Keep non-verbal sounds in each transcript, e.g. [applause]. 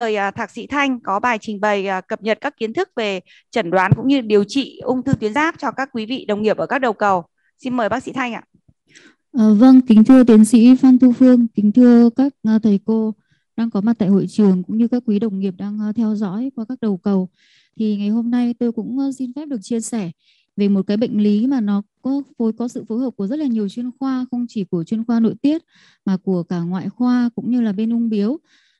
mời à, Thạc sĩ Thanh có bài trình bày à, cập nhật các kiến thức về chẩn đoán cũng như điều trị ung thư tuyến giáp cho các quý vị đồng nghiệp ở các đầu cầu. Xin mời bác sĩ Thanh ạ. À, vâng, kính thưa tiến sĩ Phan Thu Phương, kính thưa các à, thầy cô đang có mặt tại hội trường cũng như các quý đồng nghiệp đang theo dõi qua các đầu cầu. Thì ngày hôm nay tôi cũng xin phép được chia sẻ về một cái bệnh lý mà nó có phối có sự phối hợp của rất là nhiều chuyên khoa không chỉ của chuyên khoa nội tiết mà của cả ngoại khoa cũng như là bên ung biếu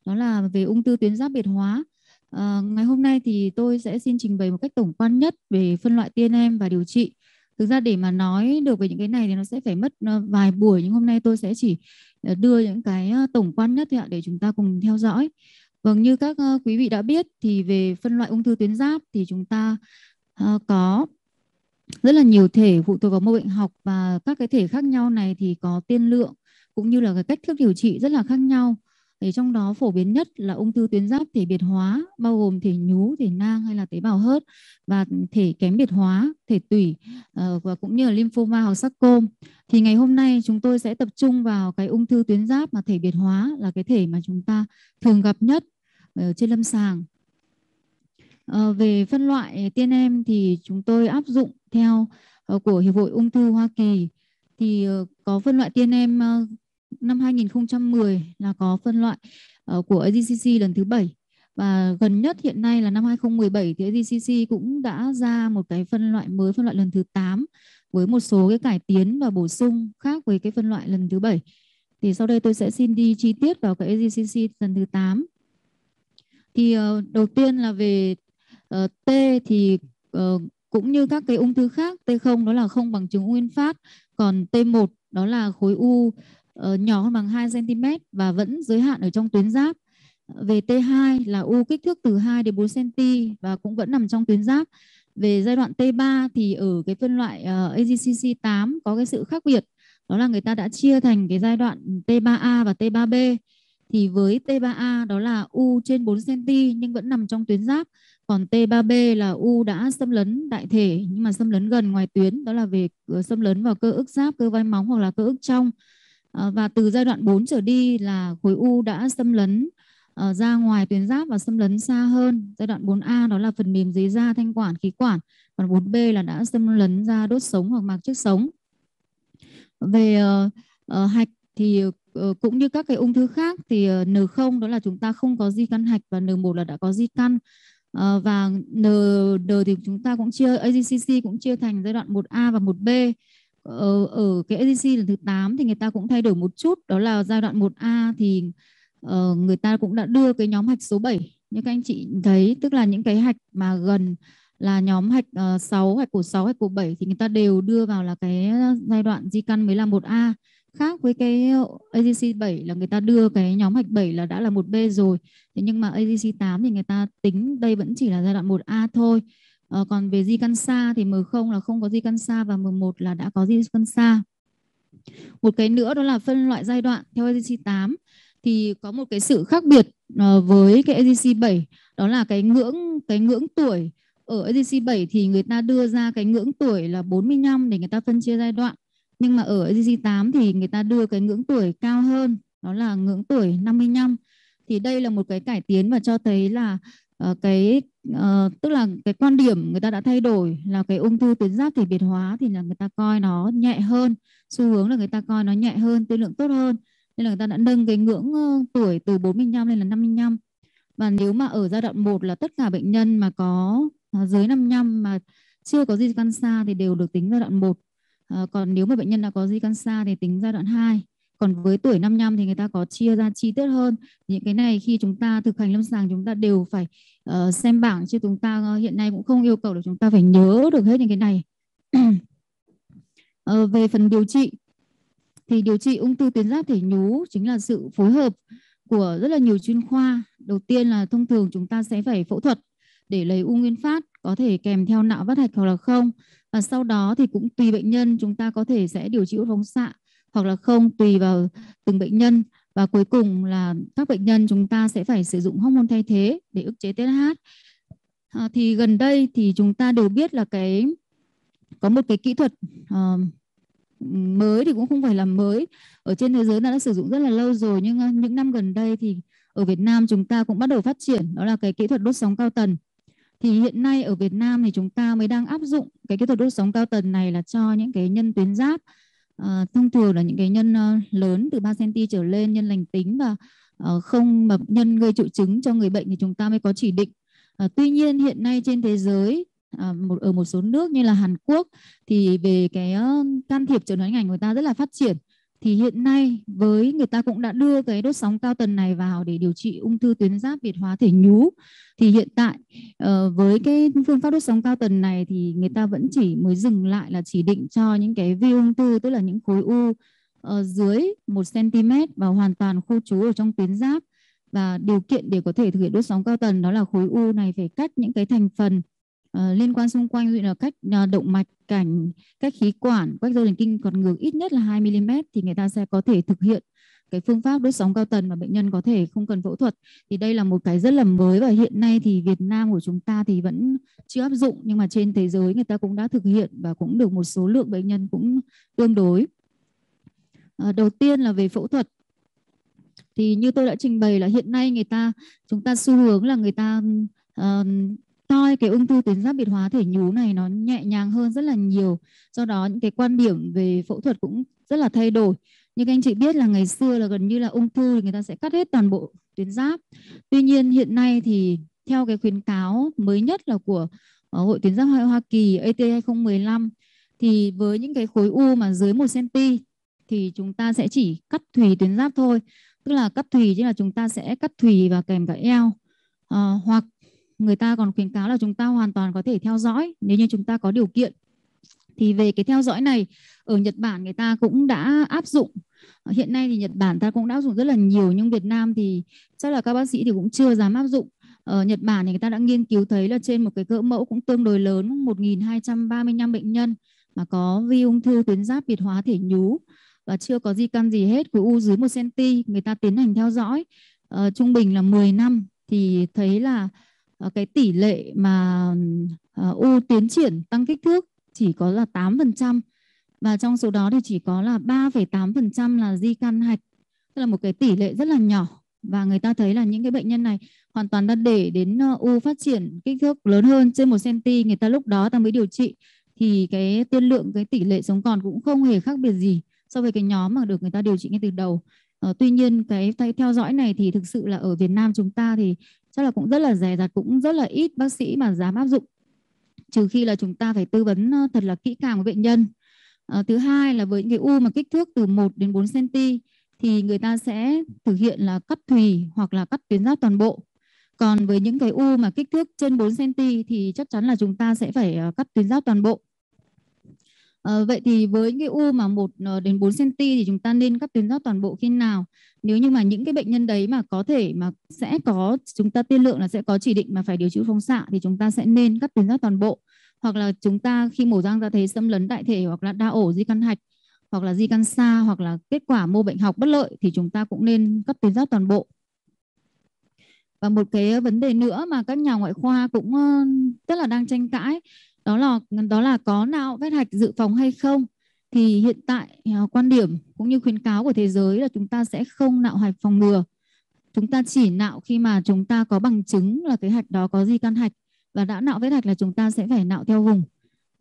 đó là về ung thư tuyến giáp biệt hóa. À, ngày hôm nay thì tôi sẽ xin trình bày một cách tổng quan nhất về phân loại tiên em và điều trị. Thực ra để mà nói được về những cái này thì nó sẽ phải mất ờ, vài buổi nhưng hôm nay tôi sẽ chỉ ờ, đưa những cái tổng quan nhất thôi ạ để chúng ta cùng theo dõi. Vâng như các quý vị đã biết thì về phân loại ung thư tuyến giáp thì chúng ta có rất là nhiều thể phụ thuộc vào mô bệnh học và các cái thể khác nhau này thì có tiên lượng cũng như là cái cách thức điều trị rất là khác nhau. Thì trong đó phổ biến nhất là ung thư tuyến giáp thể biệt hóa bao gồm thể nhú, thể nang hay là tế bào hớt và thể kém biệt hóa, thể tủy ờ, và cũng như là lymphoma hoặc sarcom. Thì ngày hôm nay chúng tôi sẽ tập trung vào cái ung thư tuyến giáp mà thể biệt hóa là cái thể mà chúng ta thường gặp nhất ở trên lâm sàng. Ờ, về phân loại tiên em thì chúng tôi áp dụng theo ờ, của Hiệp hội Ung thư Hoa Kỳ thì có phân loại tiên em năm 2010 là có phân loại uh, của ADCC lần thứ 7 và gần nhất hiện nay là năm 2017 thì ADCC cũng đã ra một cái phân loại mới phân loại lần thứ 8 với một số cái cải tiến và bổ sung khác với cái phân loại lần thứ 7. Thì sau đây tôi sẽ xin đi chi tiết vào cái ADCC lần thứ 8. Thì uh, đầu tiên là về uh, T thì uh, cũng như các cái ung thư khác T0 đó là không bằng chứng nguyên phát còn T1 đó là khối u Ờ, nhỏ hơn bằng 2 cm và vẫn giới hạn ở trong tuyến giáp. Về T2 là u kích thước từ 2 đến 4 cm và cũng vẫn nằm trong tuyến giáp. Về giai đoạn T3 thì ở cái phân loại uh, AGCC 8 có cái sự khác biệt đó là người ta đã chia thành cái giai đoạn T3A và T3B thì với T3A đó là u trên 4 cm nhưng vẫn nằm trong tuyến giáp, còn T3B là u đã xâm lấn đại thể nhưng mà xâm lấn gần ngoài tuyến đó là về ờ, xâm lấn vào cơ ức giáp, cơ vai móng hoặc là cơ ức trong Ờ, và từ giai đoạn 4 trở đi là khối u đã xâm lấn ờ, ra ngoài tuyến giáp và xâm lấn xa hơn. Giai đoạn 4A đó là phần mềm dưới da, thanh quản, khí quản. Còn 4B là đã xâm lấn ra đốt sống hoặc mạc chiếc sống. Về ờ, hạch thì cũng như các cái ung thư khác thì N0 đó là chúng ta không có di căn hạch và N1 là đã có di căn. và N, N thì chúng ta cũng chia AGCC cũng chia thành giai đoạn 1A và 1B ở, ờ, ở cái ADC lần thứ 8 thì người ta cũng thay đổi một chút đó là giai đoạn 1A thì uh, người ta cũng đã đưa cái nhóm hạch số 7 như các anh chị thấy tức là những cái hạch mà gần là nhóm hạch ờ, uh, 6, hạch cổ 6, hạch cổ 7 thì người ta đều đưa vào là cái giai đoạn di căn mới là 1A khác với cái ADC 7 là người ta đưa cái nhóm hạch 7 là đã là 1B rồi. Thế nhưng mà ADC 8 thì người ta tính đây vẫn chỉ là giai đoạn 1A thôi Ờ, còn về di căn xa thì M0 là không có di căn xa và M1 là đã có di căn xa. Một cái nữa đó là phân loại giai đoạn theo ADC 8 thì có một cái sự khác biệt ờ, với cái ADC 7 đó là cái ngưỡng cái ngưỡng tuổi ở ADC 7 thì người ta đưa ra cái ngưỡng tuổi là 45 để người ta phân chia giai đoạn. Nhưng mà ở ADC 8 thì người ta đưa cái ngưỡng tuổi cao hơn, đó là ngưỡng tuổi 55. Thì đây là một cái cải tiến và cho thấy là Ờ, cái uh, tức là cái quan điểm người ta đã thay đổi là cái ung thư tuyến giáp thể biệt hóa thì là người ta coi nó nhẹ hơn xu hướng là người ta coi nó nhẹ hơn tiên lượng tốt hơn nên là người ta đã nâng cái ngưỡng tuổi từ 45 lên là 55 và nếu mà ở giai đoạn 1 là tất cả bệnh nhân mà có à, dưới 55 mà chưa có di căn xa thì đều được tính giai đoạn 1 à, ờ, còn nếu mà bệnh nhân đã có di căn xa thì tính giai đoạn 2 còn với tuổi 55 thì người ta có chia ra chi tiết hơn những cái này khi chúng ta thực hành lâm sàng chúng ta đều phải uh, xem bảng chứ chúng ta uh, hiện nay cũng không yêu cầu là chúng ta phải nhớ được hết những cái này uh, về phần điều trị thì điều trị ung thư tuyến giáp thể nhú chính là sự phối hợp của rất là nhiều chuyên khoa đầu tiên là thông thường chúng ta sẽ phải phẫu thuật để lấy u nguyên phát có thể kèm theo nạo vắt hạch hoặc là không và sau đó thì cũng tùy bệnh nhân chúng ta có thể sẽ điều trị phóng xạ hoặc là không tùy vào từng bệnh nhân và cuối cùng là các bệnh nhân chúng ta sẽ phải sử dụng hormone thay thế để ức chế TSH. À, thì gần đây thì chúng ta đều biết là cái có một cái kỹ thuật uh, mới thì cũng không phải là mới ở trên thế giới đã, đã sử dụng rất là lâu rồi nhưng ờ, những năm gần đây thì ở Việt Nam chúng ta cũng bắt đầu phát triển đó là cái kỹ thuật đốt sóng cao tần thì hiện nay ở Việt Nam thì chúng ta mới đang áp dụng cái kỹ thuật đốt sóng cao tần này là cho những cái nhân tuyến giáp à, thông thường là những cái nhân ờ, lớn từ 3 cm trở lên nhân lành tính và ờ, không mập nhân gây triệu chứng cho người bệnh thì chúng ta mới có chỉ định à, tuy nhiên hiện nay trên thế giới À, ở một số nước như là Hàn Quốc thì về cái uh, can thiệp chẩn đoán hình ảnh người ta rất là phát triển thì hiện nay với người ta cũng đã đưa cái đốt sóng cao tần này vào để điều trị ung thư tuyến giáp việt hóa thể nhú thì hiện tại ờ, với cái phương pháp đốt sóng cao tần này thì người ta vẫn chỉ mới dừng lại là chỉ định cho những cái vi ung thư tức là những khối u ờ, dưới 1 cm và hoàn toàn khu trú ở trong tuyến giáp và điều kiện để có thể thực hiện đốt sóng cao tần đó là khối u này phải cắt những cái thành phần uh, liên quan xung quanh ví dụ là cách uh, động mạch cảnh cách khí quản quách dây thần kinh còn ngược ít nhất là 2 mm thì người ta sẽ có thể thực hiện cái phương pháp đốt sóng cao tần mà bệnh nhân có thể không cần phẫu thuật thì đây là một cái rất là mới và hiện nay thì Việt Nam của chúng ta thì vẫn chưa áp dụng nhưng mà trên thế giới người ta cũng đã thực hiện và cũng được một số lượng bệnh nhân cũng tương đối à, đầu tiên là về phẫu thuật thì như tôi đã trình bày là hiện nay người ta chúng ta xu hướng là người ta uh, soi cái ung thư tuyến giáp biệt hóa thể nhú này nó nhẹ nhàng hơn rất là nhiều do đó những cái quan điểm về phẫu thuật cũng rất là thay đổi như các anh chị biết là ngày xưa là gần như là ung thư thì người ta sẽ cắt hết toàn bộ tuyến giáp tuy nhiên hiện nay thì theo cái khuyến cáo mới nhất là của ờ, Hội tuyến giáp Hoa Kỳ AT 2015 thì với những cái khối u mà dưới 1 cm thì chúng ta sẽ chỉ cắt thùy tuyến giáp thôi, tức là cắt thùy chứ là chúng ta sẽ cắt thùy và kèm cả eo à, hoặc người ta còn khuyến cáo là chúng ta hoàn toàn có thể theo dõi nếu như chúng ta có điều kiện thì về cái theo dõi này ở Nhật Bản người ta cũng đã áp dụng ờ, hiện nay thì Nhật Bản ta cũng đã áp dụng rất là nhiều nhưng Việt Nam thì chắc là các bác sĩ thì cũng chưa dám áp dụng ở ờ, Nhật Bản thì người ta đã nghiên cứu thấy là trên một cái cỡ mẫu cũng tương đối lớn 1.235 bệnh nhân mà có vi ung thư tuyến giáp biệt hóa thể nhú và chưa có di căn gì hết của u dưới 1 cm người ta tiến hành theo dõi uh, trung bình là 10 năm thì thấy là Ờ, cái tỷ lệ mà ờ, u tiến triển tăng kích thước chỉ có là 8% và trong số đó thì chỉ có là 3,8% là di căn hạch tức là một cái tỷ lệ rất là nhỏ và người ta thấy là những cái bệnh nhân này hoàn toàn đã để đến ờ, u phát triển kích thước lớn hơn trên 1 cm người ta lúc đó ta mới điều trị thì cái tiên lượng cái tỷ lệ sống còn cũng không hề khác biệt gì so với cái nhóm mà được người ta điều trị ngay từ đầu Ờ, tuy nhiên cái theo dõi này thì thực sự là ở Việt Nam chúng ta thì chắc là cũng rất là rẻ rặt cũng rất là ít bác sĩ mà dám áp dụng trừ khi là chúng ta phải tư vấn ờ, thật là kỹ càng với bệnh nhân à, thứ hai là với những cái u mà kích thước từ 1 đến 4 cm thì người ta sẽ thực hiện là cắt thùy hoặc là cắt tuyến giáp toàn bộ còn với những cái u mà kích thước trên 4 cm thì chắc chắn là chúng ta sẽ phải ờ, cắt tuyến giáp toàn bộ Ờ, vậy thì với cái u mà 1 ờ, đến 4 cm thì chúng ta nên cắt tuyến giáp toàn bộ khi nào? Nếu như mà những cái bệnh nhân đấy mà có thể mà sẽ có chúng ta tiên lượng là sẽ có chỉ định mà phải điều trị phóng xạ thì chúng ta sẽ nên cắt tuyến giáp toàn bộ hoặc là chúng ta khi mổ răng ra thấy xâm lấn đại thể hoặc là đa ổ di căn hạch hoặc là di căn xa hoặc là kết quả mô bệnh học bất lợi thì chúng ta cũng nên cắt tuyến giáp toàn bộ. Và một cái vấn đề nữa mà các nhà ngoại khoa cũng tức là đang tranh cãi đó là đó là có nạo vết hạch dự phòng hay không thì hiện tại à, quan điểm cũng như khuyến cáo của thế giới là chúng ta sẽ không nạo hạch phòng ngừa chúng ta chỉ nạo khi mà chúng ta có bằng chứng là cái hạch đó có di căn hạch và đã nạo vết hạch là chúng ta sẽ phải nạo theo vùng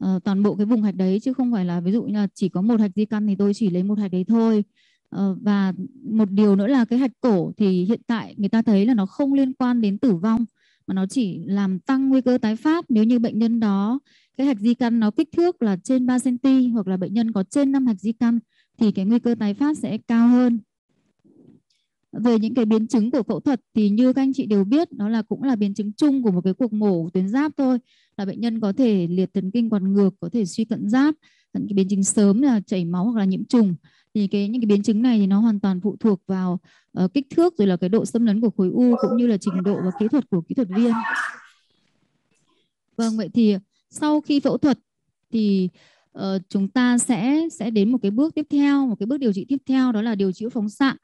uh, toàn bộ cái vùng hạch đấy chứ không phải là ví dụ như là chỉ có một hạch di căn thì tôi chỉ lấy một hạch đấy thôi uh, và một điều nữa là cái hạch cổ thì hiện tại người ta thấy là nó không liên quan đến tử vong mà nó chỉ làm tăng nguy cơ tái phát nếu như bệnh nhân đó cái hạch di căn nó kích thước là trên 3 cm hoặc là bệnh nhân có trên 5 hạch di căn thì cái nguy cơ tái phát sẽ cao hơn. Về những cái biến chứng của phẫu thuật thì như các anh chị đều biết đó là cũng là biến chứng chung của một cái cuộc mổ tuyến giáp thôi là bệnh nhân có thể liệt thần kinh quạt ngược, có thể suy cận giáp, những cái biến chứng sớm là chảy máu hoặc là nhiễm trùng thì cái những cái biến chứng này thì nó hoàn toàn phụ thuộc vào uh, kích thước rồi là cái độ xâm lấn của khối u cũng như là trình độ và kỹ thuật của kỹ thuật viên. Vâng vậy thì sau khi phẫu thuật thì uh, chúng ta sẽ sẽ đến một cái bước tiếp theo, một cái bước điều trị tiếp theo đó là điều trị phóng xạ.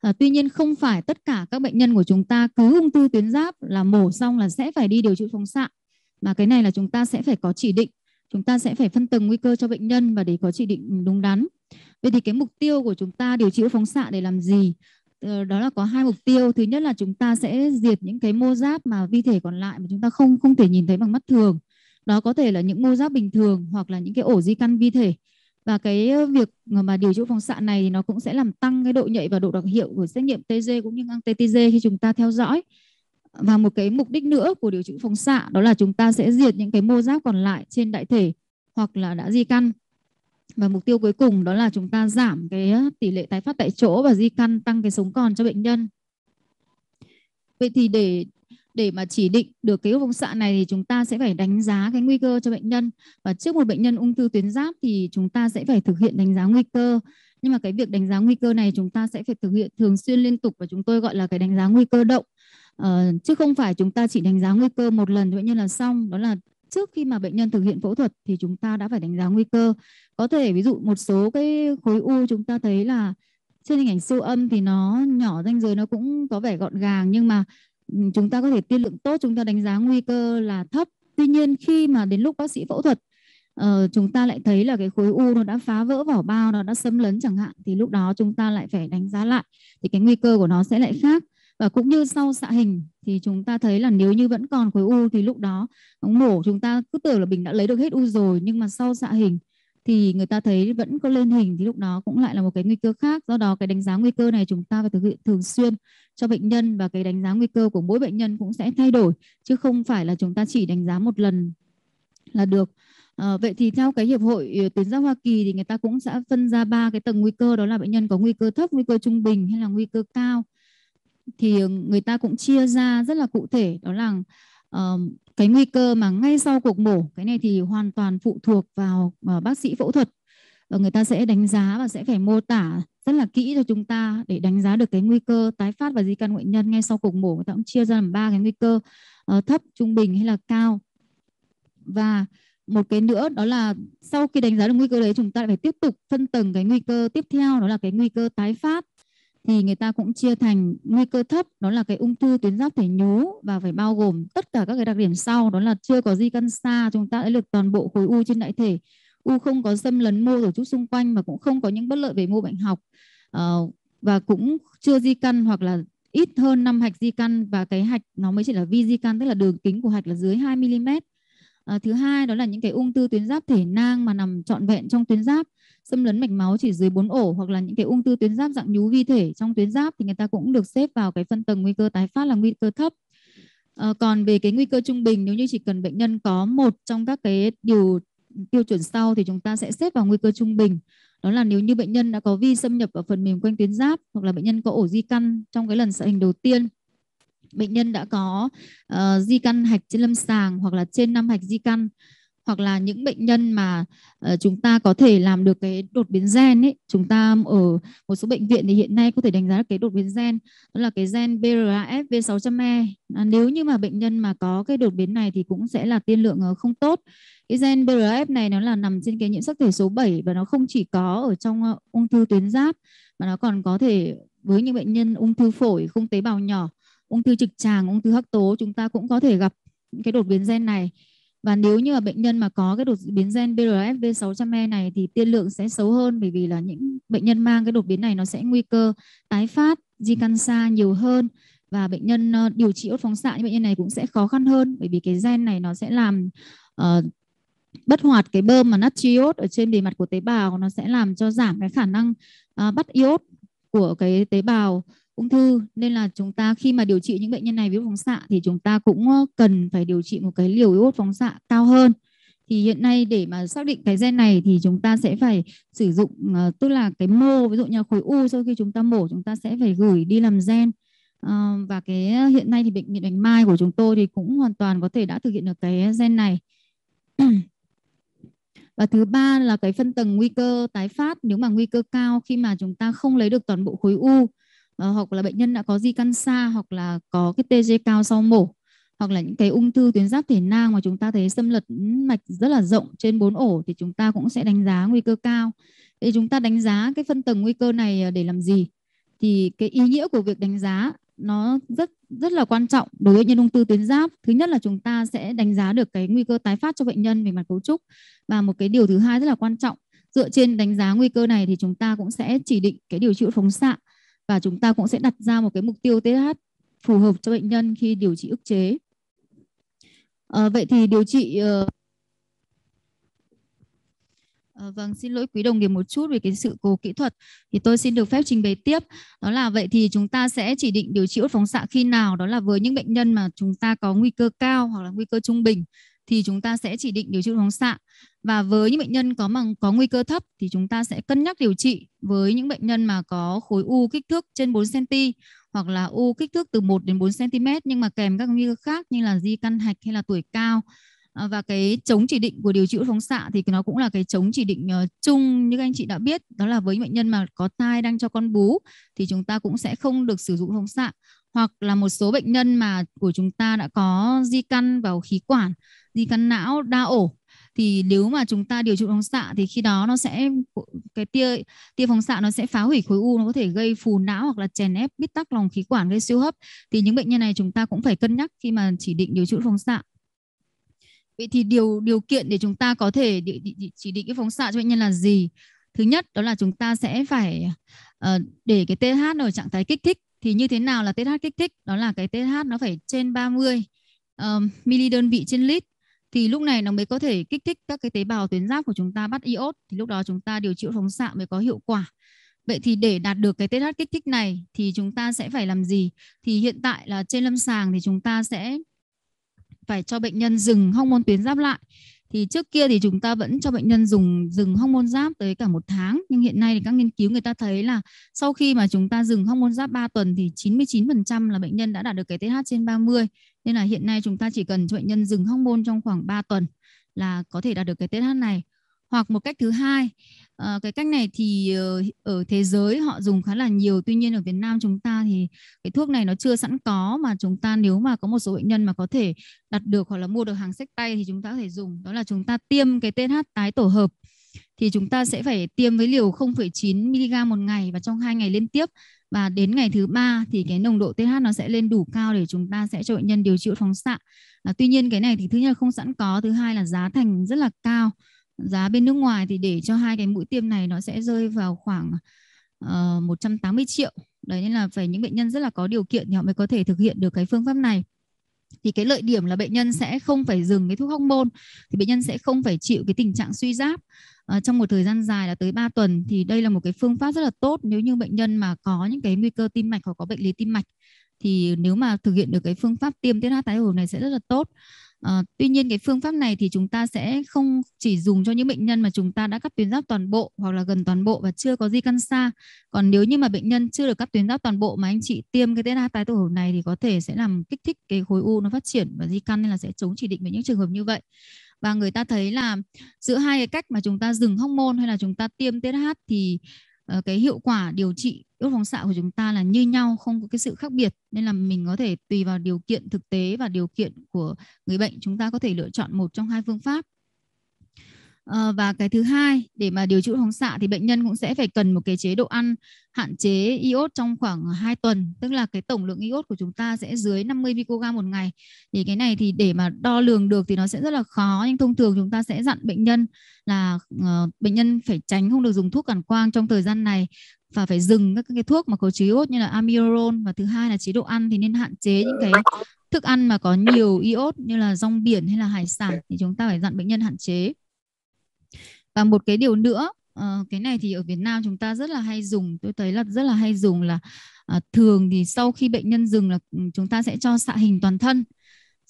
À, tuy nhiên không phải tất cả các bệnh nhân của chúng ta cứ ung thư tuyến giáp là mổ xong là sẽ phải đi điều trị phóng xạ mà cái này là chúng ta sẽ phải có chỉ định chúng ta sẽ phải phân tầng nguy cơ cho bệnh nhân và để có chỉ định đúng đắn. Vậy thì cái mục tiêu của chúng ta điều trị phóng xạ để làm gì? Ờ, đó là có hai mục tiêu. Thứ nhất là chúng ta sẽ diệt những cái mô giáp mà vi thể còn lại mà chúng ta không không thể nhìn thấy bằng mắt thường. Đó có thể là những mô giáp bình thường hoặc là những cái ổ di căn vi thể. Và cái ờ, việc mà điều trị phóng xạ này thì nó cũng sẽ làm tăng cái độ nhạy và độ đặc hiệu của xét nghiệm TG cũng như ngang TTG khi chúng ta theo dõi và một cái mục đích nữa của điều trị phóng xạ đó là chúng ta sẽ diệt những cái mô giáp còn lại trên đại thể hoặc là đã di căn và mục tiêu cuối cùng đó là chúng ta giảm cái ờ, tỷ lệ tái phát tại chỗ và di căn tăng cái sống còn cho bệnh nhân vậy thì để để mà chỉ định được cái phóng xạ này thì chúng ta sẽ phải đánh giá cái nguy cơ cho bệnh nhân và trước một bệnh nhân ung thư tuyến giáp thì chúng ta sẽ phải thực hiện đánh giá nguy cơ nhưng mà cái việc đánh giá nguy cơ này chúng ta sẽ phải thực hiện thường xuyên liên tục và chúng tôi gọi là cái đánh giá nguy cơ động Ờ, chứ không phải chúng ta chỉ đánh giá nguy cơ một lần bệnh nhân là xong đó là trước khi mà bệnh nhân thực hiện phẫu thuật thì chúng ta đã phải đánh giá nguy cơ có thể ví dụ một số cái khối u chúng ta thấy là trên hình ảnh siêu âm thì nó nhỏ danh giới nó cũng có vẻ gọn gàng nhưng mà ừ, chúng ta có thể tiên lượng tốt chúng ta đánh giá nguy cơ là thấp tuy nhiên khi mà đến lúc bác sĩ phẫu thuật uh, chúng ta lại thấy là cái khối u nó đã phá vỡ vỏ bao nó đã xâm lấn chẳng hạn thì lúc đó chúng ta lại phải đánh giá lại thì cái nguy cơ của nó sẽ lại khác và cũng như sau xạ hình thì chúng ta thấy là nếu như vẫn còn khối u thì lúc đó mổ chúng ta cứ tưởng là mình đã lấy được hết u rồi nhưng mà sau xạ hình thì người ta thấy vẫn có lên hình thì lúc đó cũng lại là một cái nguy cơ khác do đó cái đánh giá nguy cơ này chúng ta phải thực hiện thường xuyên cho bệnh nhân và cái đánh giá nguy cơ của mỗi bệnh nhân cũng sẽ thay đổi chứ không phải là chúng ta chỉ đánh giá một lần là được à, vậy thì theo cái hiệp hội ờ, tuyến giáp Hoa Kỳ thì người ta cũng sẽ phân ra ba cái tầng nguy cơ đó là bệnh nhân có nguy cơ thấp nguy cơ trung bình hay là nguy cơ cao thì ờ, người ta cũng chia ra rất là cụ thể đó là uh, cái nguy cơ mà ngay sau cuộc mổ cái này thì hoàn toàn phụ thuộc vào uh, bác sĩ phẫu thuật và người ta sẽ đánh giá và sẽ phải mô tả rất là kỹ cho chúng ta để đánh giá được cái nguy cơ tái phát và di căn bệnh nhân ngay sau cuộc mổ người ta cũng chia ra làm ba cái nguy cơ uh, thấp trung bình hay là cao và một cái nữa đó là sau khi đánh giá được nguy cơ đấy chúng ta lại phải tiếp tục phân tầng cái nguy cơ tiếp theo đó là cái nguy cơ tái phát thì người ta cũng chia thành nguy cơ thấp đó là cái ung thư tuyến giáp thể nhú và phải bao gồm tất cả các cái đặc điểm sau đó là chưa có di căn xa chúng ta đã được toàn bộ khối u trên đại thể u không có xâm lấn mô tổ chức xung quanh mà cũng không có những bất lợi về mô bệnh học ờ, và cũng chưa di căn hoặc là ít hơn 5 hạch di căn và cái hạch nó mới chỉ là vi di căn tức là đường kính của hạch là dưới 2 mm. À, thứ hai đó là những cái ung thư tuyến giáp thể nang mà nằm trọn vẹn trong tuyến giáp xâm lấn mạch máu chỉ dưới 4 ổ hoặc là những cái ung thư tuyến giáp dạng nhú vi thể trong tuyến giáp thì người ta cũng được xếp vào cái phân tầng nguy cơ tái phát là nguy cơ thấp. À, còn về cái nguy cơ trung bình nếu như chỉ cần bệnh nhân có một trong các cái điều tiêu chuẩn sau thì chúng ta sẽ xếp vào nguy cơ trung bình. Đó là nếu như bệnh nhân đã có vi xâm nhập vào phần mềm quanh tuyến giáp hoặc là bệnh nhân có ổ di căn trong cái lần xạ hình đầu tiên bệnh nhân đã có uh, di căn hạch trên lâm sàng hoặc là trên năm hạch di căn hoặc là những bệnh nhân mà ờ, chúng ta có thể làm được cái đột biến gen ấy chúng ta ở một số bệnh viện thì hiện nay có thể đánh giá cái đột biến gen đó là cái gen BRAF V600E à, nếu như mà bệnh nhân mà có cái đột biến này thì cũng sẽ là tiên lượng ờ, không tốt cái gen BRAF này nó là nằm trên cái nhiễm sắc thể số 7 và nó không chỉ có ở trong ờ, ung thư tuyến giáp mà nó còn có thể với những bệnh nhân ung thư phổi không tế bào nhỏ ung thư trực tràng ung thư hắc tố chúng ta cũng có thể gặp cái đột biến gen này và nếu như là bệnh nhân mà có cái đột biến gen BRFV600E này thì tiên lượng sẽ xấu hơn bởi vì là những bệnh nhân mang cái đột biến này nó sẽ nguy cơ tái phát di ừ. căn xa nhiều hơn và bệnh nhân ờ, điều trị đốt phóng xạ như bệnh nhân này cũng sẽ khó khăn hơn bởi vì cái gen này nó sẽ làm uh, bất hoạt cái bơm mà natri triốt ở trên bề mặt của tế bào nó sẽ làm cho giảm cái khả năng uh, bắt iốt của cái tế bào ung thư nên là chúng ta khi mà điều trị những bệnh nhân này với phóng xạ thì chúng ta cũng ờ, cần phải điều trị một cái liều iốt phóng xạ cao hơn thì hiện nay để mà xác định cái gen này thì chúng ta sẽ phải sử dụng ờ, tức là cái mô ví dụ như khối u sau khi chúng ta mổ chúng ta sẽ phải gửi đi làm gen ờ, và cái hiện nay thì bệnh viện Bạch Mai của chúng tôi thì cũng hoàn toàn có thể đã thực hiện được cái gen này [clears throat] và thứ ba là cái phân tầng nguy cơ tái phát nếu mà nguy cơ cao khi mà chúng ta không lấy được toàn bộ khối u Ờ, hoặc là bệnh nhân đã có di căn xa hoặc là có cái TG cao sau mổ hoặc là những cái ung thư tuyến giáp thể nang mà chúng ta thấy xâm lật mạch rất là rộng trên bốn ổ thì chúng ta cũng sẽ đánh giá nguy cơ cao. Thì chúng ta đánh giá cái phân tầng nguy cơ này ờ, để làm gì? Thì cái ý nghĩa của việc đánh giá nó rất rất là quan trọng đối với nhân ung thư tuyến giáp. Thứ nhất là chúng ta sẽ đánh giá được cái nguy cơ tái phát cho bệnh nhân về mặt cấu trúc và một cái điều thứ hai rất là quan trọng dựa trên đánh giá nguy cơ này thì chúng ta cũng sẽ chỉ định cái điều trị phóng xạ và chúng ta cũng sẽ đặt ra một cái mục tiêu TH phù hợp cho bệnh nhân khi điều trị ức chế. À, vậy thì điều trị À, vâng, xin lỗi quý đồng nghiệp một chút về cái sự cố kỹ thuật thì tôi xin được phép trình bày tiếp. Đó là vậy thì chúng ta sẽ chỉ định điều trị uất phóng xạ khi nào? Đó là với những bệnh nhân mà chúng ta có nguy cơ cao hoặc là nguy cơ trung bình thì chúng ta sẽ chỉ định điều trị phóng xạ và với những bệnh nhân có màng có nguy cơ thấp thì chúng ta sẽ cân nhắc điều trị với những bệnh nhân mà có khối u kích thước trên 4 cm hoặc là u kích thước từ 1 đến 4 cm nhưng mà kèm các nguy cơ khác như là di căn hạch hay là tuổi cao à, và cái chống chỉ định của điều trị phóng xạ thì nó cũng là cái chống chỉ định ờ, chung như các anh chị đã biết đó là với bệnh nhân mà có thai đang cho con bú thì chúng ta cũng sẽ không được sử dụng phóng xạ hoặc là một số bệnh nhân mà của chúng ta đã có di căn vào khí quản di căn não đa ổ thì nếu mà chúng ta điều trị phóng xạ thì khi đó nó sẽ cái tia tia phóng xạ nó sẽ phá hủy khối u nó có thể gây phù não hoặc là chèn ép bít tắc lòng khí quản gây siêu hấp thì những bệnh nhân này chúng ta cũng phải cân nhắc khi mà chỉ định điều trị phóng xạ vậy thì điều điều kiện để chúng ta có thể chỉ định cái phóng xạ cho bệnh nhân là gì thứ nhất đó là chúng ta sẽ phải uh, để cái TH ở trạng thái kích thích thì như thế nào là TH kích thích đó là cái TH nó phải trên 30 mươi uh, ờ, mili đơn vị trên lít thì lúc này nó mới có thể kích thích các cái tế bào tuyến giáp của chúng ta bắt iốt thì lúc đó chúng ta điều trị phóng xạ mới có hiệu quả. Vậy thì để đạt được cái TH kích thích này thì chúng ta sẽ phải làm gì? Thì hiện tại là trên lâm sàng thì chúng ta sẽ phải cho bệnh nhân dừng hormone tuyến giáp lại thì trước kia thì chúng ta vẫn cho bệnh nhân dùng dừng hormone giáp tới cả một tháng nhưng hiện nay thì các nghiên cứu người ta thấy là sau khi mà chúng ta dừng hormone giáp 3 tuần thì 99% là bệnh nhân đã đạt được cái TH trên 30 nên là hiện nay chúng ta chỉ cần cho bệnh nhân dừng hormone trong khoảng 3 tuần là có thể đạt được cái TH này hoặc một cách thứ hai à, cái cách này thì ờ, ở thế giới họ dùng khá là nhiều tuy nhiên ở Việt Nam chúng ta thì cái thuốc này nó chưa sẵn có mà chúng ta nếu mà có một số bệnh nhân mà có thể đặt được hoặc là mua được hàng sách tay thì chúng ta có thể dùng đó là chúng ta tiêm cái TH tái tổ hợp thì chúng ta sẽ phải tiêm với liều 0,9 mg một ngày và trong hai ngày liên tiếp và đến ngày thứ ba thì cái nồng độ TH nó sẽ lên đủ cao để chúng ta sẽ cho bệnh nhân điều trị phóng xạ. À, tuy nhiên cái này thì thứ nhất là không sẵn có, thứ hai là giá thành rất là cao giá bên nước ngoài thì để cho hai cái mũi tiêm này nó sẽ rơi vào khoảng uh, ờ, 180 triệu đấy nên là phải những bệnh nhân rất là có điều kiện thì họ mới có thể thực hiện được cái phương pháp này thì cái lợi điểm là bệnh nhân sẽ không phải dừng cái thuốc hormone thì bệnh nhân sẽ không phải chịu cái tình trạng suy giáp à, trong một thời gian dài là tới 3 tuần thì đây là một cái phương pháp rất là tốt nếu như bệnh nhân mà có những cái nguy cơ tim mạch hoặc có bệnh lý tim mạch thì nếu mà thực hiện được cái phương pháp tiêm tiết hát tái hồi này sẽ rất là tốt à, tuy nhiên cái phương pháp này thì chúng ta sẽ không chỉ dùng cho những bệnh nhân mà chúng ta đã cắt tuyến giáp toàn bộ hoặc là gần toàn bộ và chưa có di căn xa còn nếu như mà bệnh nhân chưa được cắt tuyến giáp toàn bộ mà anh chị tiêm cái tiết hát tái tổ hợp này thì có thể sẽ làm kích thích cái khối u nó phát triển và di căn nên là sẽ chống chỉ định với những trường hợp như vậy và người ta thấy là giữa hai cái cách mà chúng ta dừng hormone hay là chúng ta tiêm TSH thì Ờ, cái hiệu quả điều trị đốt phóng xạ của chúng ta là như nhau không có cái sự khác biệt nên là mình có thể tùy vào điều kiện thực tế và điều kiện của người bệnh chúng ta có thể lựa chọn một trong hai phương pháp Ờ, và cái thứ hai để mà điều trị phóng xạ thì bệnh nhân cũng sẽ phải cần một cái chế độ ăn hạn chế iốt trong khoảng 2 tuần, tức là cái tổng lượng iốt của chúng ta sẽ dưới 50 microgram một ngày. Thì cái này thì để mà đo lường được thì nó sẽ rất là khó nhưng thông thường chúng ta sẽ dặn bệnh nhân là uh, bệnh nhân phải tránh không được dùng thuốc cản quang trong thời gian này và phải dừng các cái thuốc mà có chứa iốt như là amiron và thứ hai là chế độ ăn thì nên hạn chế những cái thức ăn mà có nhiều iốt như là rong biển hay là hải sản thì chúng ta phải dặn bệnh nhân hạn chế và một cái điều nữa uh, cái này thì ở Việt Nam chúng ta rất là hay dùng tôi thấy là rất là hay dùng là uh, thường thì sau khi bệnh nhân dừng là ừ, chúng ta sẽ cho xạ hình toàn thân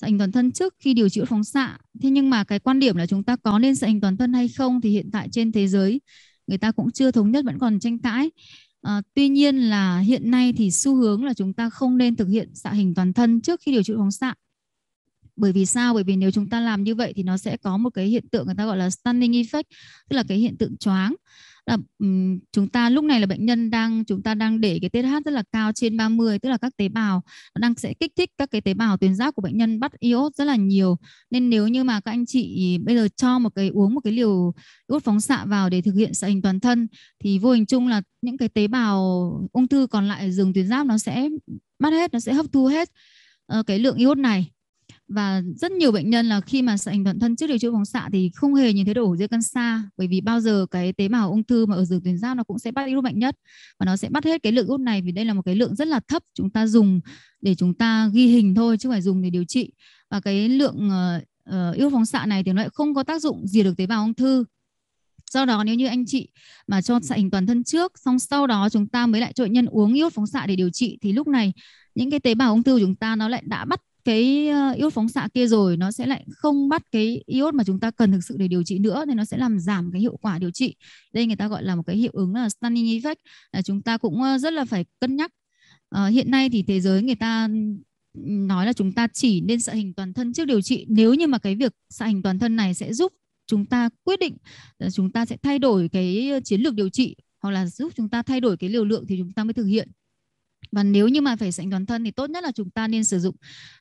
xạ hình toàn thân trước khi điều trị phóng xạ thế nhưng mà cái quan điểm là chúng ta có nên xạ hình toàn thân hay không thì hiện tại trên thế giới người ta cũng chưa thống nhất vẫn còn tranh cãi À, tuy nhiên là hiện nay thì xu hướng là chúng ta không nên thực hiện xạ hình toàn thân trước khi điều trị phóng xạ bởi vì sao bởi vì nếu chúng ta làm như vậy thì nó sẽ có một cái hiện tượng người ta gọi là stunning effect tức là cái hiện tượng choáng là um, chúng ta lúc này là bệnh nhân đang chúng ta đang để cái TSH rất là cao trên 30 tức là các tế bào đang sẽ kích thích các cái tế bào tuyến giáp của bệnh nhân bắt iốt rất là nhiều nên nếu như mà các anh chị bây giờ cho một cái uống một cái liều iốt phóng xạ vào để thực hiện xạ hình toàn thân thì vô hình chung là những cái tế bào ung thư còn lại ở giường tuyến giáp nó sẽ bắt hết nó sẽ hấp thu hết uh, cái lượng iốt này và rất nhiều bệnh nhân là khi mà hành toàn thân trước điều trị phóng xạ thì không hề nhìn thấy đồ dưới căn xa bởi vì bao giờ cái tế bào ung thư mà ở dưới tuyến giáp nó cũng sẽ bắt virus mạnh nhất và nó sẽ bắt hết cái lượng virus này vì đây là một cái lượng rất là thấp chúng ta dùng để chúng ta ghi hình thôi chứ không phải dùng để điều trị và cái lượng uh, virus phóng xạ này thì nó lại không có tác dụng gì được tế bào ung thư do đó nếu như anh chị mà cho xạ hình toàn thân trước xong sau đó chúng ta mới lại cho bệnh nhân uống iốt phóng xạ để điều trị thì lúc này những cái tế bào ung thư của chúng ta nó lại đã bắt cái ờ, iốt phóng xạ kia rồi nó sẽ lại không bắt cái iốt mà chúng ta cần thực sự để điều trị nữa nên nó sẽ làm giảm cái hiệu quả điều trị đây người ta gọi là một cái hiệu ứng là stunning effect là chúng ta cũng ờ, rất là phải cân nhắc à, hiện nay thì thế giới người ta nói là chúng ta chỉ nên xạ hình toàn thân trước điều trị nếu như mà cái việc xạ hình toàn thân này sẽ giúp chúng ta quyết định chúng ta sẽ thay đổi cái chiến lược điều trị hoặc là giúp chúng ta thay đổi cái liều lượng thì chúng ta mới thực hiện và nếu như mà phải sánh toàn thân thì tốt nhất là chúng ta nên sử dụng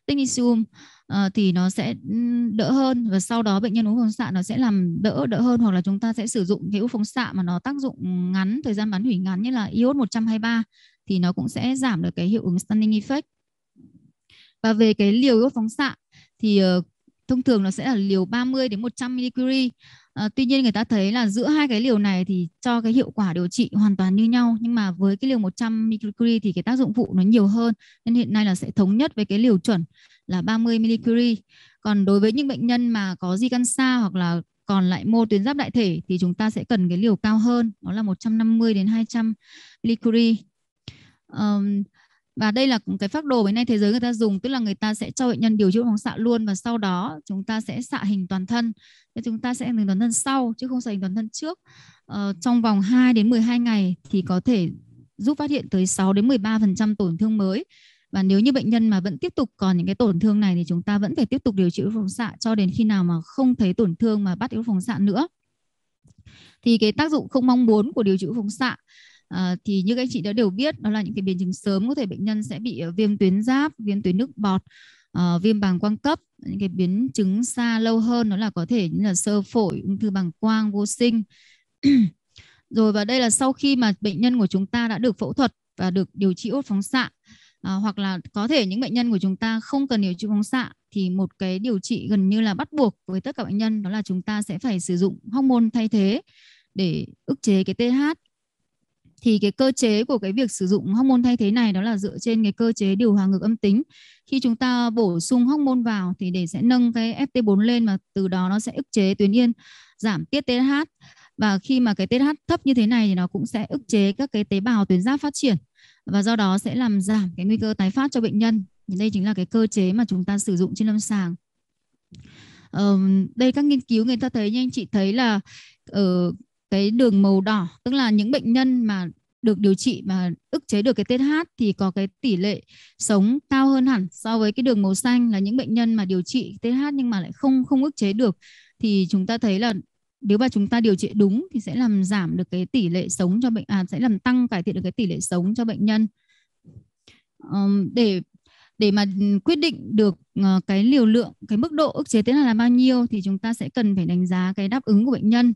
technetium uh, thì nó sẽ đỡ hơn và sau đó bệnh nhân uống phóng xạ nó sẽ làm đỡ đỡ hơn hoặc là chúng ta sẽ sử dụng cái u phóng xạ mà nó tác dụng ngắn thời gian bán hủy ngắn như là iốt 123 thì nó cũng sẽ giảm được cái hiệu ứng stunning effect và về cái liều iốt phóng xạ thì ờ, thông thường nó sẽ là liều 30 đến 100 mCi. À, tuy nhiên người ta thấy là giữa hai cái liều này thì cho cái hiệu quả điều trị hoàn toàn như nhau nhưng mà với cái liều 100 millicuri thì cái tác dụng phụ nó nhiều hơn nên hiện nay là sẽ thống nhất với cái liều chuẩn là 30 millicuri Còn đối với những bệnh nhân mà có di căn xa hoặc là còn lại mô tuyến giáp đại thể thì chúng ta sẽ cần cái liều cao hơn đó là 150 đến 200 mCi. Um, và đây là cái phác đồ bên nay thế giới người ta dùng tức là người ta sẽ cho bệnh nhân điều trị phóng xạ luôn và sau đó chúng ta sẽ xạ hình toàn thân Thế chúng ta sẽ hình toàn thân sau chứ không xạ hình toàn thân trước ờ, trong vòng 2 đến 12 ngày thì có thể giúp phát hiện tới 6 đến 13% tổn thương mới và nếu như bệnh nhân mà vẫn tiếp tục còn những cái tổn thương này thì chúng ta vẫn phải tiếp tục điều trị phóng xạ cho đến khi nào mà không thấy tổn thương mà bắt phóng xạ nữa thì cái tác dụng không mong muốn của điều trị phóng xạ à, thì như các anh chị đã đều biết đó là những cái biến chứng sớm có thể bệnh nhân sẽ bị ờ, viêm tuyến giáp viêm tuyến nước bọt uh, viêm bàng quang cấp những cái biến chứng xa lâu hơn đó là có thể như là sơ phổi ung thư bàng quang vô sinh [clears throat] rồi và đây là sau khi mà bệnh nhân của chúng ta đã được phẫu thuật và được điều trị ốt phóng xạ à, hoặc là có thể những bệnh nhân của chúng ta không cần điều trị phóng xạ thì một cái điều trị gần như là bắt buộc với tất cả bệnh nhân đó là chúng ta sẽ phải sử dụng hormone thay thế để ức chế cái TH thì cái cơ chế của cái việc sử dụng hormone thay thế này đó là dựa trên cái cơ chế điều hòa ngược âm tính khi chúng ta bổ sung hormone vào thì để sẽ nâng cái FT4 lên và từ đó nó sẽ ức chế tuyến yên giảm tiết TH và khi mà cái TH thấp như thế này thì nó cũng sẽ ức chế các cái tế bào tuyến giáp phát triển và do đó sẽ làm giảm cái nguy cơ tái phát cho bệnh nhân đây chính là cái cơ chế mà chúng ta sử dụng trên lâm sàng ờ, đây các nghiên cứu người ta thấy như anh chị thấy là ở ờ, cái đường màu đỏ tức là những bệnh nhân mà được điều trị mà ức chế được cái TH thì có cái tỷ lệ sống cao hơn hẳn so với cái đường màu xanh là những bệnh nhân mà điều trị TH nhưng mà lại không không ức chế được thì chúng ta thấy là nếu mà chúng ta điều trị đúng thì sẽ làm giảm được cái tỷ lệ sống cho bệnh à, sẽ làm tăng cải thiện được cái tỷ lệ sống cho bệnh nhân um, để để mà quyết định được ờ, cái liều lượng cái mức độ ức chế tiến là bao nhiêu thì chúng ta sẽ cần phải đánh giá cái đáp ứng của bệnh nhân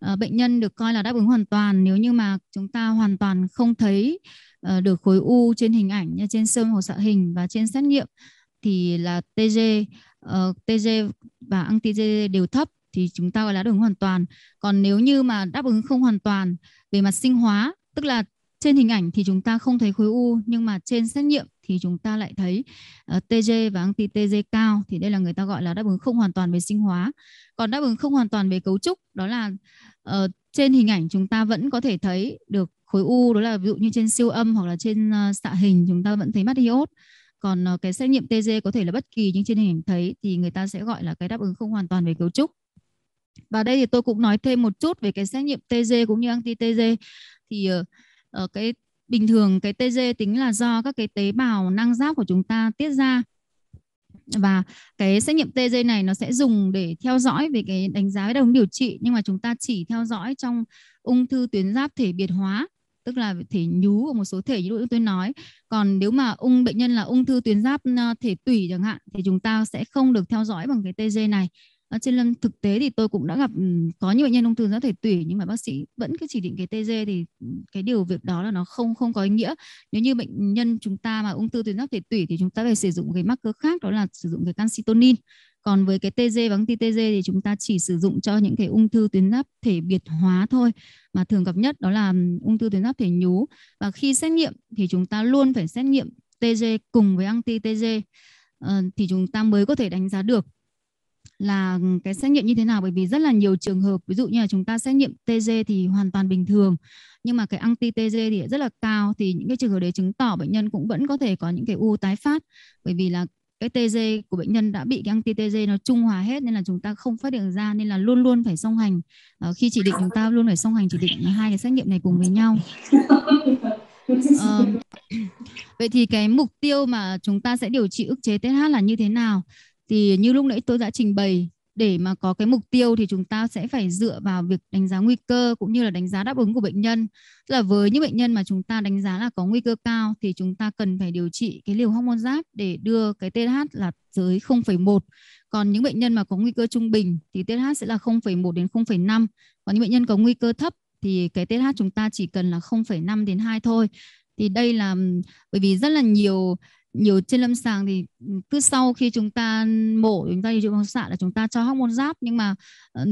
Ờ, bệnh nhân được coi là đáp ứng hoàn toàn nếu như mà chúng ta hoàn toàn không thấy ờ, được khối u trên hình ảnh như trên sơn hồ xạ hình và trên xét nghiệm thì là TG ờ, TG và anti TG đều thấp thì chúng ta gọi là đáp ứng hoàn toàn. Còn nếu như mà đáp ứng không hoàn toàn về mặt sinh hóa, tức là trên hình ảnh thì chúng ta không thấy khối u nhưng mà trên xét nghiệm thì chúng ta lại thấy uh, ờ, TG và anti-TG cao thì đây là người ta gọi là đáp ứng không hoàn toàn về sinh hóa. Còn đáp ứng không hoàn toàn về cấu trúc đó là uh, trên hình ảnh chúng ta vẫn có thể thấy được khối u đó là ví dụ như trên siêu âm hoặc là trên uh, xạ hình chúng ta vẫn thấy mắt diode còn uh, cái xét nghiệm TG có thể là bất kỳ nhưng trên hình ảnh thấy thì người ta sẽ gọi là cái đáp ứng không hoàn toàn về cấu trúc và đây thì tôi cũng nói thêm một chút về cái xét nghiệm TG cũng như anti TG thì uh, cái bình thường cái TG tính là do các cái tế bào năng giáp của chúng ta tiết ra và cái xét nghiệm TG này nó sẽ dùng để theo dõi về cái đánh giá đồng điều trị nhưng mà chúng ta chỉ theo dõi trong ung thư tuyến giáp thể biệt hóa tức là thể nhú ở một số thể như tôi nói còn nếu mà ung bệnh nhân là ung thư tuyến giáp ờ, thể tủy chẳng hạn thì chúng ta sẽ không được theo dõi bằng cái TG này À, trên thực tế thì tôi cũng đã gặp ừ, có những bệnh nhân ung thư giáp thể tủy nhưng mà bác sĩ vẫn cứ chỉ định cái TG thì ừ, cái điều việc đó là nó không không có ý nghĩa nếu như bệnh nhân chúng ta mà ung thư tuyến giáp thể tủy thì chúng ta phải sử dụng cái marker khác đó là sử dụng cái calcitonin còn với cái TG và anti-TG thì chúng ta chỉ sử dụng cho những cái ung thư tuyến giáp thể biệt hóa thôi mà thường gặp nhất đó là ừ, ung thư tuyến giáp thể nhú và khi xét nghiệm thì chúng ta luôn phải xét nghiệm TG cùng với anti-TG ờ, thì chúng ta mới có thể đánh giá được là cái xét nghiệm như thế nào bởi vì rất là nhiều trường hợp ví dụ như là chúng ta xét nghiệm TG thì hoàn toàn bình thường nhưng mà cái anti TG thì rất là cao thì những cái trường hợp đấy chứng tỏ bệnh nhân cũng vẫn có thể có những cái u tái phát bởi vì là cái TG của bệnh nhân đã bị cái anti TG nó trung hòa hết nên là chúng ta không phát hiện ra nên là luôn luôn phải song hành à, khi chỉ định chúng ta luôn phải song hành chỉ định hai cái xét nghiệm này cùng với nhau à, vậy thì cái mục tiêu mà chúng ta sẽ điều trị ức chế TH là như thế nào thì như lúc nãy tôi đã trình bày để mà có cái mục tiêu thì chúng ta sẽ phải dựa vào việc đánh giá nguy cơ cũng như là đánh giá đáp ứng của bệnh nhân. Tức là với những bệnh nhân mà chúng ta đánh giá là có nguy cơ cao thì chúng ta cần phải điều trị cái liều hormone giáp để đưa cái TH là dưới 0,1. Còn những bệnh nhân mà có nguy cơ trung bình thì TH sẽ là 0,1 đến 0,5. Còn những bệnh nhân có nguy cơ thấp thì cái TH chúng ta chỉ cần là 0,5 đến 2 thôi. Thì đây là bởi vì rất là nhiều nhiều trên lâm sàng thì ừ, cứ sau khi chúng ta mổ chúng ta điều trị phóng xạ là chúng ta cho hormone giáp nhưng mà uh,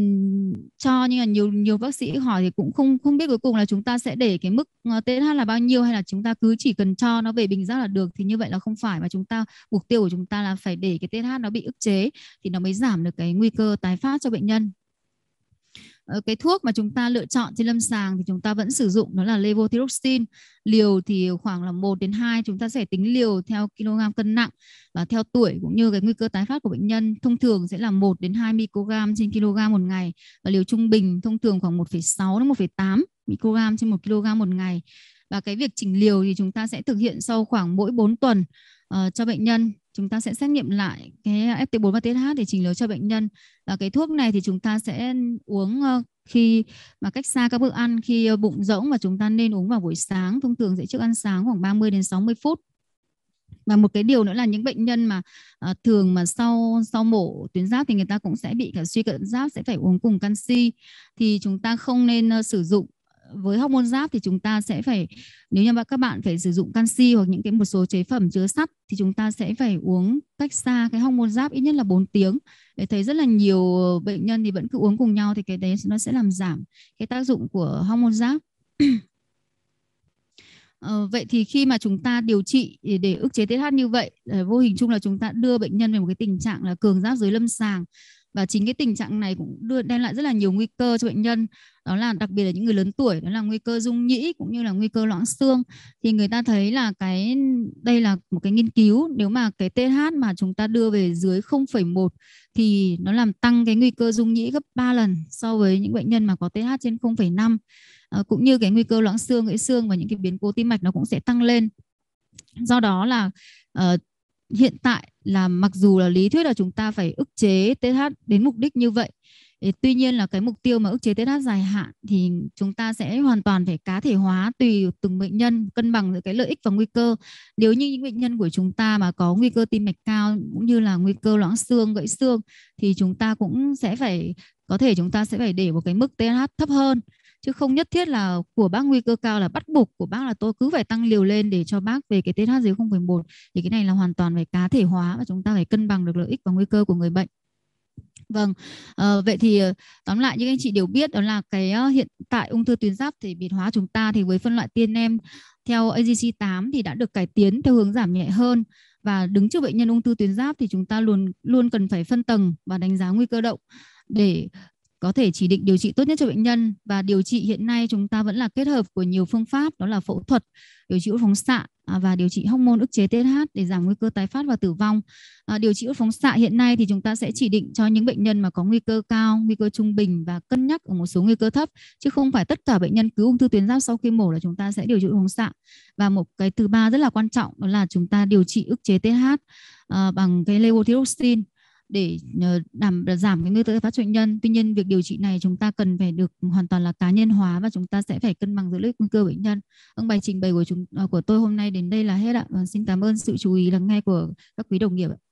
cho nhưng mà nhiều nhiều bác sĩ hỏi thì cũng không không biết cuối cùng là chúng ta sẽ để cái mức ờ, TSH là bao nhiêu hay là chúng ta cứ chỉ cần cho nó về bình giác là được thì như vậy là không phải mà chúng ta mục tiêu của chúng ta là phải để cái TSH nó bị ức chế thì nó mới giảm được cái nguy cơ tái phát cho bệnh nhân Ờ, cái thuốc mà chúng ta lựa chọn trên lâm sàng thì chúng ta vẫn sử dụng đó là levothyroxine liều thì khoảng là 1 đến 2 chúng ta sẽ tính liều theo kg cân nặng và theo tuổi cũng như cái nguy cơ tái phát của bệnh nhân thông thường sẽ là 1 đến 2 microgram trên kg một ngày và liều trung bình thông thường khoảng 1,6 đến 1,8 microgram trên 1 kg một ngày và cái việc chỉnh liều thì chúng ta sẽ thực hiện sau khoảng mỗi 4 tuần uh, cho bệnh nhân chúng ta sẽ xét nghiệm lại cái FT4 và TSH để chỉnh liều cho bệnh nhân là cái thuốc này thì chúng ta sẽ uống ờ, khi mà cách xa các bữa ăn khi ờ, bụng rỗng và chúng ta nên uống vào buổi sáng thông thường sẽ trước ăn sáng khoảng 30 đến 60 phút và một cái điều nữa là những bệnh nhân mà thường mà sau sau mổ tuyến giáp thì người ta cũng sẽ bị cả suy cận giáp sẽ phải uống cùng canxi thì chúng ta không nên sử dụng với hormone giáp thì chúng ta sẽ phải nếu như các bạn phải sử dụng canxi hoặc những cái một số chế phẩm chứa sắt thì chúng ta sẽ phải uống cách xa cái hormone giáp ít nhất là 4 tiếng để thấy rất là nhiều bệnh nhân thì vẫn cứ uống cùng nhau thì cái đấy nó sẽ làm giảm cái tác dụng của hormone giáp [clears throat] ờ, vậy thì khi mà chúng ta điều trị để ức chế TH như vậy ờ, vô hình chung là chúng ta đưa bệnh nhân về một cái tình trạng là cường giáp dưới lâm sàng và chính cái tình trạng này cũng đưa đem lại rất là nhiều nguy cơ cho bệnh nhân đó là đặc biệt là những người lớn tuổi đó là nguy cơ dung nhĩ cũng như là nguy cơ loãng xương thì người ta thấy là cái đây là một cái nghiên cứu nếu mà cái TH mà chúng ta đưa về dưới 0,1 thì nó làm tăng cái nguy cơ dung nhĩ gấp 3 lần so với những bệnh nhân mà có TH trên 0,5 à, ờ, cũng như cái nguy cơ loãng xương gãy xương và những cái biến cố tim mạch nó cũng sẽ tăng lên do đó là uh, hiện tại là mặc dù là lý thuyết là chúng ta phải ức chế TH đến mục đích như vậy tuy nhiên là cái mục tiêu mà ức chế TH dài hạn thì chúng ta sẽ hoàn toàn phải cá thể hóa tùy từng bệnh nhân cân bằng giữa cái lợi ích và nguy cơ nếu như những bệnh nhân của chúng ta mà có nguy cơ tim mạch cao cũng như là nguy cơ loãng xương gãy xương thì chúng ta cũng sẽ phải có thể chúng ta sẽ phải để một cái mức TH thấp hơn chứ không nhất thiết là của bác nguy cơ cao là bắt buộc của bác là tôi cứ phải tăng liều lên để cho bác về cái TH dưới 0.1 thì cái này là hoàn toàn về cá thể hóa và chúng ta phải cân bằng được lợi ích và nguy cơ của người bệnh Vâng, à, vậy thì ờ, tóm lại những anh chị đều biết đó là cái ờ, hiện tại ung thư tuyến giáp thể biệt hóa chúng ta thì với phân loại tiên em theo AGC8 thì đã được cải tiến theo hướng giảm nhẹ hơn và đứng trước bệnh nhân ung thư tuyến giáp thì chúng ta luôn luôn cần phải phân tầng và đánh giá nguy cơ động để có thể chỉ định điều trị tốt nhất cho bệnh nhân và điều trị hiện nay chúng ta vẫn là kết hợp của nhiều phương pháp đó là phẫu thuật điều trị phóng xạ à, và điều trị hormone ức chế TSH để giảm nguy cơ tái phát và tử vong. À, điều trị ức phóng xạ hiện nay thì chúng ta sẽ chỉ định cho những bệnh nhân mà có nguy cơ cao, nguy cơ trung bình và cân nhắc ở một số nguy cơ thấp chứ không phải tất cả bệnh nhân cứ ung thư tuyến giáp sau khi mổ là chúng ta sẽ điều trị phóng xạ. Và một cái thứ ba rất là quan trọng đó là chúng ta điều trị ức chế TSH à, bằng cái levothyroxine để ờ, đảm ờ, giảm cái nguy cơ phát bệnh nhân tuy nhiên việc điều trị này chúng ta cần phải được hoàn toàn là cá nhân hóa và chúng ta sẽ phải cân bằng giữa lợi nguy cơ bệnh nhân ông bài trình bày của chúng ờ, của tôi hôm nay đến đây là hết ạ và vâng, xin cảm ơn sự chú ý lắng nghe của các quý đồng nghiệp ạ